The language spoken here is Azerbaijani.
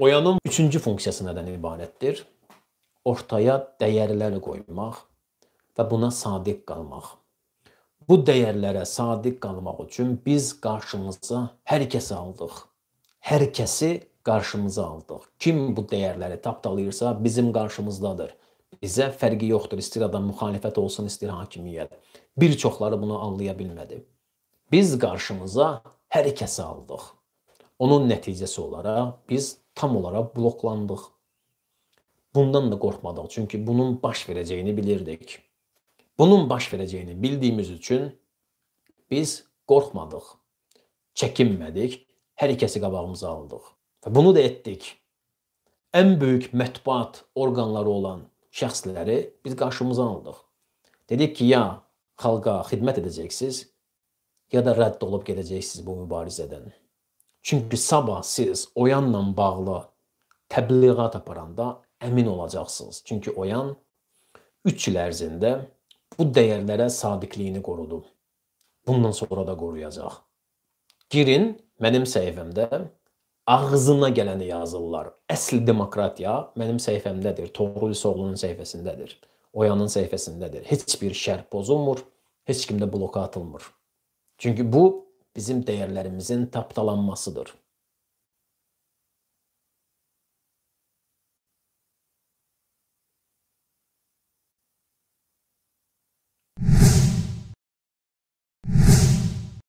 Oyanım üçüncü funksiyası nədən ibarətdir? Ortaya dəyərləri qoymaq və buna sadiq qalmaq. Bu dəyərlərə sadiq qalmaq üçün biz qarşımıza hər kəsi aldıq. Hər kəsi qarşımıza aldıq. Kim bu dəyərləri tapdalayırsa bizim qarşımızdadır. Bizə fərqi yoxdur. İstəyir adam müxalifət olsun, istəyir hakimiyyət. Bir çoxları bunu anlaya bilmədi. Biz qarşımıza hər kəsi aldıq. Onun nəticəsi olaraq biz tam olaraq bloklandıq. Bundan da qorxmadıq, çünki bunun baş verəcəyini bilirdik. Bunun baş verəcəyini bildiyimiz üçün biz qorxmadıq, çəkinmədik, hər kəsi qabağımıza aldıq. Və bunu da etdik. Ən böyük mətbuat orqanları olan şəxsləri biz qarşımıza aldıq. Dedik ki, ya xalqa xidmət edəcəksiniz, ya da rədd olub gedəcəksiniz bu mübarizədən. Çünki sabah siz oyanla bağlı təbliğat aparanda əmin olacaqsınız. Çünki oyan 3 il ərzində bu dəyərlərə sadiqliyini qorudu. Bundan sonra da qoruyacaq. Girin mənim səhifəmdə ağzına gələni yazırlar. Əsl demokratiya mənim səhifəmdədir. Toğrul Soğlunun səhifəsindədir. Oyanın səhifəsindədir. Heç bir şərh pozulmur, heç kimdə bloka atılmır. Çünki bu bizim dəyərlərimizin tapdalanmasıdır.